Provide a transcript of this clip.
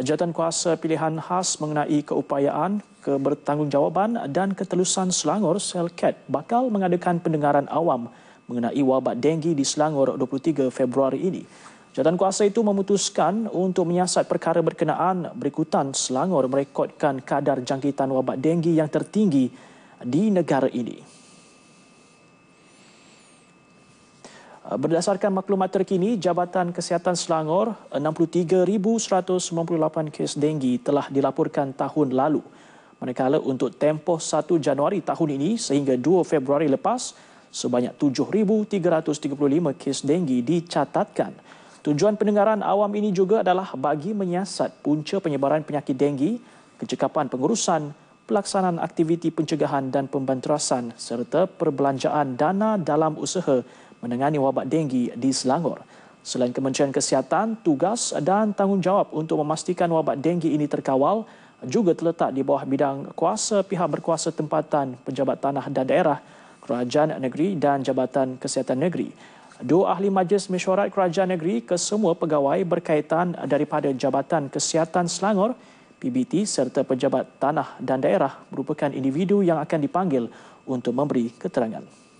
jawatan kuasa pilihan khas mengenai keupayaan, kebertanggungjawaban dan ketelusan Selangor Selcat bakal mengadakan pendengaran awam mengenai wabak denggi di Selangor 23 Februari ini. Jawatan kuasa itu memutuskan untuk menyiasat perkara berkenaan berikutan Selangor merekodkan kadar jangkitan wabak denggi yang tertinggi di negara ini. Eh, berdasarkan maklumat terkini, Jabatan Kesihatan Selangor, 63,198 kes denggi telah dilaporkan tahun lalu. Manakala untuk tempoh 1 Januari tahun ini sehingga 2 Februari lepas, sebanyak 7,335 kes denggi dicatatkan. Tujuan pendengaran awam ini juga adalah bagi menyiasat punca penyebaran penyakit denggi, kecekapan pengurusan, pelaksanaan aktiviti pencegahan dan pembanterasan serta perbelanjaan dana dalam usaha menangani wabak denggi di Selangor. Selain Kementerian Kesihatan, tugas dan tanggungjawab untuk memastikan wabak denggi ini terkawal juga terletak di bawah bidang kuasa pihak berkuasa tempatan Pejabat Tanah dan Daerah, Kerajaan Negeri dan Jabatan Kesihatan Negeri. Dua ahli majlis mesyuarat Kerajaan Negeri ke semua pegawai berkaitan daripada Jabatan Kesihatan Selangor, PBT serta Pejabat Tanah dan Daerah merupakan individu yang akan dipanggil untuk memberi keterangan.